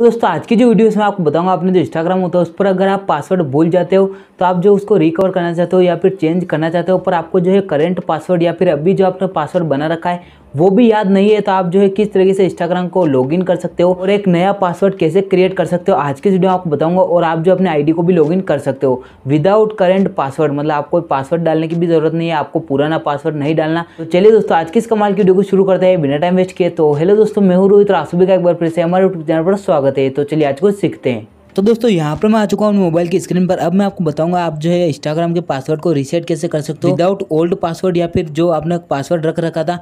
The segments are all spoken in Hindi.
तो दोस्तों आज की जो वीडियोस में आपको बताऊंगा आपने जो इंस्टाग्राम होता है उस पर अगर आप पासवर्ड भूल जाते हो तो आप जो उसको रिकवर करना चाहते हो या फिर चेंज करना चाहते हो पर आपको जो है करंट पासवर्ड या फिर अभी जो आपने पासवर्ड बना रखा है वो भी याद नहीं है तो आप जो है किस तरीके से इंस्टाग्राम को लॉगिन कर सकते हो और एक नया पासवर्ड कैसे क्रिएट कर सकते हो आज के वीडियो आपको बताऊंगा और आप जो अपने आईडी को भी लॉगिन कर सकते हो विदाउट करेंट पासवर्ड मतलब आपको पासवर्ड डालने की भी जरूरत नहीं है आपको पुराना पासवर्ड नहीं डालना तो चलिए दोस्तों आज किस कमाल की वीडियो को शुरू करते हैं बिना टाइम वेस्ट किए तो हेलो दोस्तों मैं हूँ रोहित रासुबी का एक बार फिर से हमारे यूट्यूब चैनल पर स्वागत है तो चलिए आज को सीखते हैं तो दोस्तों यहाँ पर मैं आ चुका हूँ मोबाइल की स्क्रीन पर अब मैं आपको बताऊंगा आप जो है इंस्टाग्राम के पासवर्ड को रीसेट कैसे कर सकते हो विदाउट ओल्ड पासवर्ड या फिर जो आपने पासवर्ड रख रखा था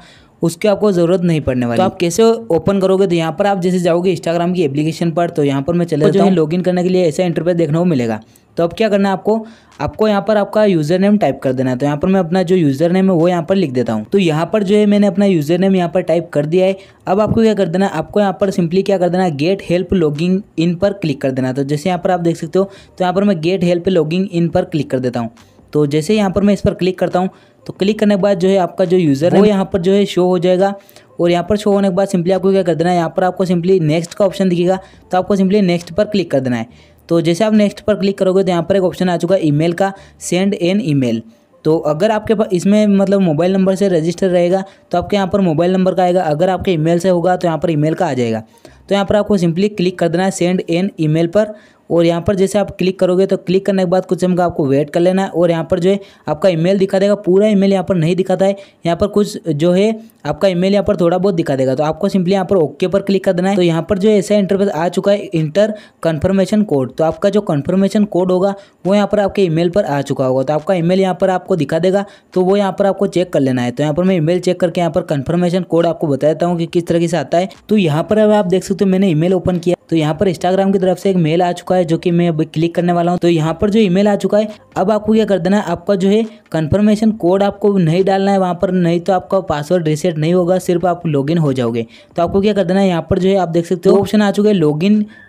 उसकी आपको ज़रूरत नहीं पड़ने वाली तो आप कैसे ओपन करोगे तो यहाँ पर आप जैसे जाओगे इंस्टाग्राम की एप्लीकेशन पर तो यहाँ पर मैं चले जो है इन करने के लिए ऐसा इंटरव्यू देखने को मिलेगा तो अब क्या करना है आपको आपको यहाँ पर आपका यूज़र नेम टाइप कर देना है तो यहाँ पर मैं अपना जो यूज़र नेम है वो यहाँ पर लिख देता हूँ तो यहाँ पर जो है मैंने अपना यूज़र नेम यहाँ पर टाइप कर दिया है अब आपको क्या कर देना है आपको यहाँ पर सिंपली क्या कर देना है गेट हेल्प लॉगिंग इन पर क्लिक कर देना तो जैसे यहाँ पर आप देख सकते हो तो यहाँ पर मैं गेट हेल्प लॉगिंग इन पर क्लिक कर देता हूँ तो जैसे यहाँ पर मैं इस पर क्लिक करता हूँ तो क्लिक करने के बाद जो है आपका जो यूज़र है वो यहाँ पर जो है शो हो जाएगा और यहाँ पर शो होने के बाद सिंपली आपको क्या कर देना है यहाँ पर आपको सिंपली नेक्स्ट का ऑप्शन दिखेगा तो आपको सिंपली नेक्स्ट पर क्लिक कर देना है तो जैसे आप नेक्स्ट पर क्लिक करोगे तो यहाँ पर एक ऑप्शन आ चुका है ईमेल का सेंड एन ईमेल तो अगर आपके पास इसमें मतलब मोबाइल नंबर से रजिस्टर रहेगा तो आपके यहाँ पर मोबाइल नंबर का आएगा अगर आपके ईमेल से होगा तो यहाँ पर ईमेल का आ जाएगा तो यहाँ पर आपको सिंपली क्लिक कर देना है सेंड एन ईमेल पर और यहाँ पर जैसे आप क्लिक करोगे तो क्लिक करने के बाद कुछ समय आपको वेट कर लेना है और यहाँ पर जो है आपका ईमेल दिखा देगा पूरा ईमेल यहाँ पर नहीं दिखाता है यहाँ पर कुछ जो है आपका ईमेल यहाँ पर थोड़ा बहुत दिखा देगा तो आपको सिंपली यहाँ पर ओके पर क्लिक कर देना है तो यहाँ पर जो ऐसा इंटरफेस आ चुका है इंटर कन्फर्मेशन कोड तो आपका जो कन्फर्मेशन कोड होगा वो यहाँ पर आपके ईमेल पर आ चुका होगा तो आपका ईमेल यहाँ पर आपको दिखा देगा तो वो यहाँ पर आपको चेक कर लेना है तो यहाँ पर मैं ईमेल चेक करके यहाँ पर कन्फर्मेशन कोड आपको बता देता हूँ कि किस तरीके से आता है तो यहाँ पर अब आप देख सकते हो मैंने ईमेल ओपन किया तो यहाँ पर इंस्टाग्राम की तरफ से एक मेल आ चुका है जो कि मैं अभी क्लिक करने वाला हूँ तो यहाँ पर जो ईमेल आ चुका है अब आपको क्या कर देना है आपका जो है कन्फर्मेशन कोड आपको नहीं डालना है वहाँ पर नहीं तो आपका पासवर्ड रिसेट नहीं होगा सिर्फ आप लॉगिन हो जाओगे तो आपको क्या कर देना है यहाँ पर जो है आप देख सकते हो ऑप्शन आ चुके हैं लॉग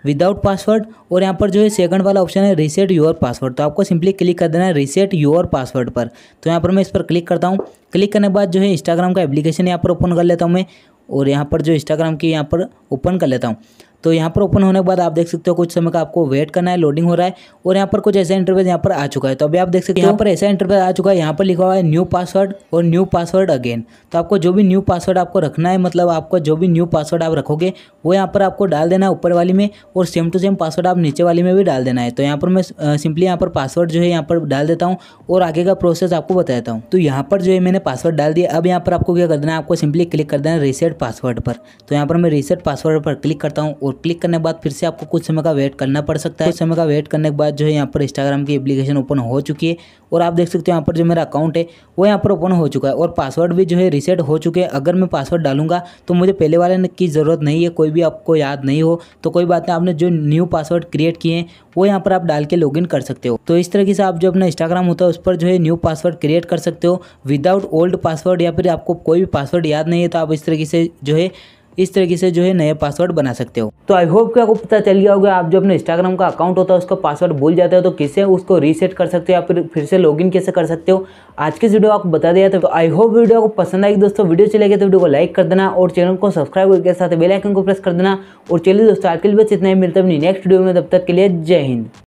विदाउट पासवर्ड और यहाँ पर जो है सेकंड वाला ऑप्शन है रिसेट योर पासवर्ड तो आपको सिंपली क्लिक कर देना है रिसेट योर पासवर्ड पर तो यहाँ पर मैं इस पर क्लिक करता हूँ क्लिक करने के बाद जो है इंस्टाग्राम का एप्लीकेशन यहाँ पर ओपन कर लेता हूँ मैं और यहाँ पर जो इंस्टाग्राम की यहाँ पर ओपन कर लेता हूँ तो यहाँ पर ओपन होने के बाद आप देख सकते हो कुछ समय का आपको वेट करना है लोडिंग हो रहा है और यहाँ पर कुछ ऐसा इंटरव्यूज यहाँ पर आ चुका है तो अभी आप देख सकते हो यहाँ पर ऐसा इंटरव्यूज आ चुका है यहाँ पर लिखा हुआ है न्यू पासवर्ड और न्यू पासवर्ड अगेन तो आपको जो भी न्यू पासवर्ड आपको रखना है मतलब आपका जो भी न्यू पासवर्ड आप रखोगे वो यहाँ पर आपको डाल देना है ऊपर वाली में और सेम टू सेम पासवर्ड आप नीचे वाली में भी डाल देना है तो यहाँ पर मैं सिंपली यहाँ पर पासवर्ड जो है यहाँ पर डाल देता हूँ और आगे का प्रोसेस आपको बता देता हूँ तो यहाँ पर जो है मैंने पासवर्ड डाल दिया अब यहाँ पर आपको क्या कर देना है आपको सिंपली क्लिक कर देना है रीसेट पासवर्ड पर तो यहाँ पर मैं रीसेट पासवर्ड पर क्लिक करता हूँ और क्लिक करने के बाद फिर से आपको कुछ समय का वेट करना पड़ सकता है कुछ समय का वेट करने के बाद जो है यहाँ पर इंस्टाग्राम की एप्लीकेशन ओपन हो चुकी है और आप देख सकते हो यहाँ पर जो मेरा अकाउंट है वो यहाँ पर ओपन हो चुका है और पासवर्ड भी जो है रिसेट हो चुके हैं अगर मैं पासवर्ड डालूंगा तो मुझे पहले वाले की ज़रूरत नहीं है कोई भी आपको याद नहीं हो तो कोई बात नहीं आपने जो न्यू पासवर्ड क्रिएट किए हैं वो यहाँ पर आप डाल के लॉग कर सकते हो तो इस तरीके से आप जो अपना इंस्टाग्राम होता है उस पर जो है न्यू पासवर्ड क्रिएट कर सकते हो विदाउट ओल्ड पासवर्ड या फिर आपको कोई भी पासवर्ड याद नहीं है तो आप इस तरीके से जो है इस तरीके से जो है नया पासवर्ड बना सकते हो तो आई होप कि आपको पता चल गया होगा आप जो अपने इंस्टाग्राम का अकाउंट होता है उसका पासवर्ड भूल जाते हो तो किसे उसको रीसेट कर सकते हो या फिर फिर से लॉगिन कैसे कर सकते हो आज की वीडियो आपको बता दिया था तो आई होप वीडियो आपको पसंद आएगी दोस्तों वीडियो चले गए तो वीडियो को लाइक कर देना और चैनल को सब्सक्राइब करके साथ बेलाइकन को प्रेस कर देना और चलिए दोस्तों आज के लिए बस इतना ही मिलता है अपनी नेक्स्ट वीडियो में तब तक के लिए जय हिंद